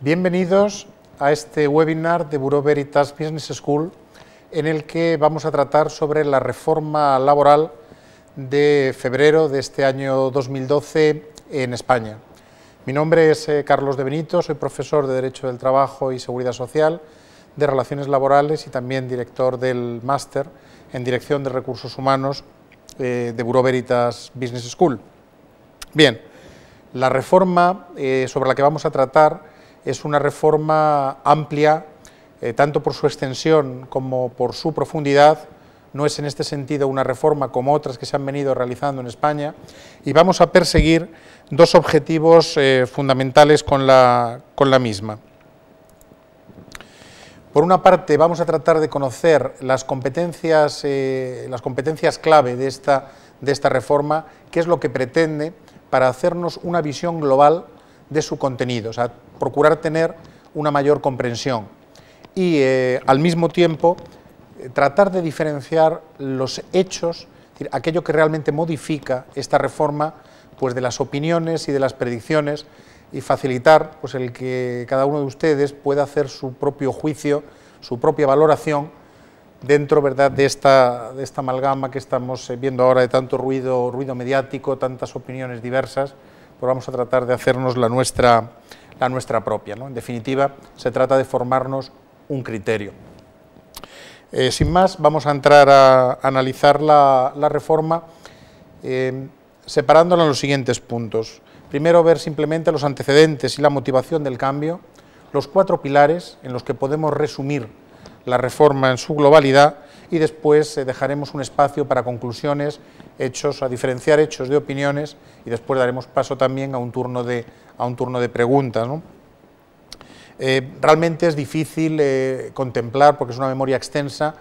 Bienvenidos a este webinar de Bureau Veritas Business School en el que vamos a tratar sobre la reforma laboral de febrero de este año 2012 en España. Mi nombre es eh, Carlos de Benito, soy profesor de Derecho del Trabajo y Seguridad Social, de Relaciones Laborales y también director del máster en Dirección de Recursos Humanos eh, de Bureau Veritas Business School. Bien, la reforma eh, sobre la que vamos a tratar es una reforma amplia, eh, tanto por su extensión como por su profundidad, no es en este sentido una reforma como otras que se han venido realizando en España, y vamos a perseguir dos objetivos eh, fundamentales con la, con la misma. Por una parte, vamos a tratar de conocer las competencias, eh, las competencias clave de esta, de esta reforma, qué es lo que pretende para hacernos una visión global de su contenido, sea, procurar tener una mayor comprensión y eh, al mismo tiempo eh, tratar de diferenciar los hechos, aquello que realmente modifica esta reforma, pues de las opiniones y de las predicciones y facilitar pues el que cada uno de ustedes pueda hacer su propio juicio, su propia valoración dentro ¿verdad? De, esta, de esta amalgama que estamos eh, viendo ahora de tanto ruido, ruido mediático, tantas opiniones diversas, pues vamos a tratar de hacernos la nuestra la nuestra propia. ¿no? En definitiva, se trata de formarnos un criterio. Eh, sin más, vamos a entrar a analizar la, reforma eh, separándola en los siguientes puntos. Primero, ver simplemente los antecedentes y la motivación del cambio, los cuatro pilares en los que podemos resumir la reforma en su globalidad y después eh, dejaremos un espacio para conclusiones, hechos, a diferenciar hechos de opiniones y después daremos paso también a un turno de, a un turno de preguntas. Eh, realmente es difícil eh, contemplar, porque es una memoria extensa,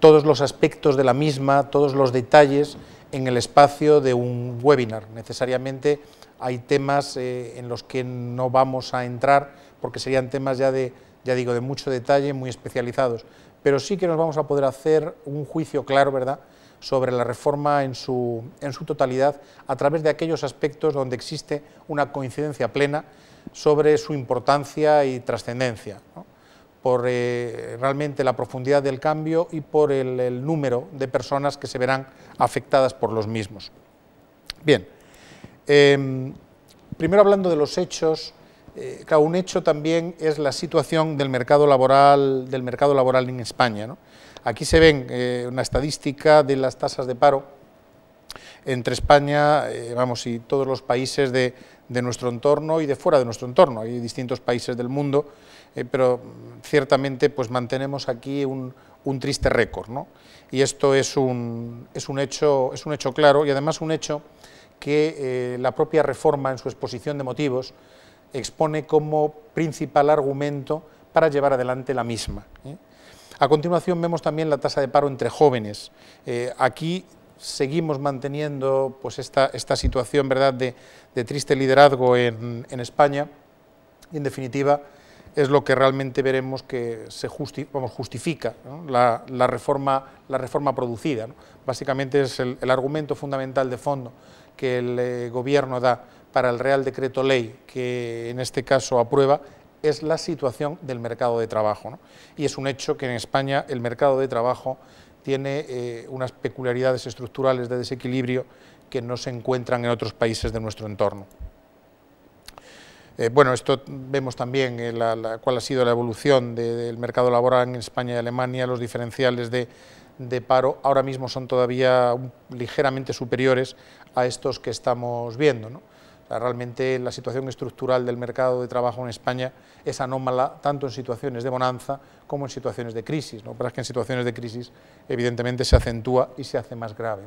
todos los aspectos de la misma, todos los detalles en el espacio de un webinar. Necesariamente hay temas en los que no vamos a entrar porque serían temas ya de ya digo, de mucho detalle, muy especializados, pero sí que nos vamos a poder hacer un juicio claro, ¿verdad?, sobre la reforma en su, totalidad a través de aquellos aspectos donde existe una coincidencia plena sobre su importancia y trascendencia, por eh, realmente la profundidad del cambio y por el, número de personas que se verán afectadas por los mismos. Bien, em, primero hablando de los hechos eh, claro, un hecho también es la situación del mercado laboral, del mercado laboral en España. Aquí se ven eh, una estadística de las tasas de paro entre España eh, vamos, y todos los países de, nuestro entorno y de fuera de nuestro entorno. Hay distintos países del mundo, pero ciertamente pues, mantenemos aquí un, triste récord. Y esto es un, es un hecho claro y además un hecho que la propia reforma en su exposición de motivos expone como principal argumento para llevar adelante la misma. ¿eh? A continuación vemos también la tasa de paro entre jóvenes. Eh, aquí seguimos manteniendo pues, esta, situación ¿verdad? De, triste liderazgo en, España y en definitiva es lo que realmente veremos que se justifica la, reforma, la reforma producida. Básicamente es el, argumento fundamental de fondo que el eh, Gobierno da para el Real Decreto Ley que en este caso aprueba es la situación del mercado de trabajo. Y es un hecho que en España el mercado de trabajo tiene eh, unas peculiaridades estructurales de desequilibrio que no se encuentran en otros países de nuestro entorno. Eh, bueno, esto vemos también eh, cuál ha sido la evolución del mercado laboral en España y Alemania, los diferenciales de, paro ahora mismo son todavía ligeramente superiores a estos que estamos viendo realmente la situación estructural del mercado de trabajo en España es anómala tanto en situaciones de bonanza como en situaciones de crisis. pero es que en situaciones de crisis evidentemente se acentúa y se hace más grave.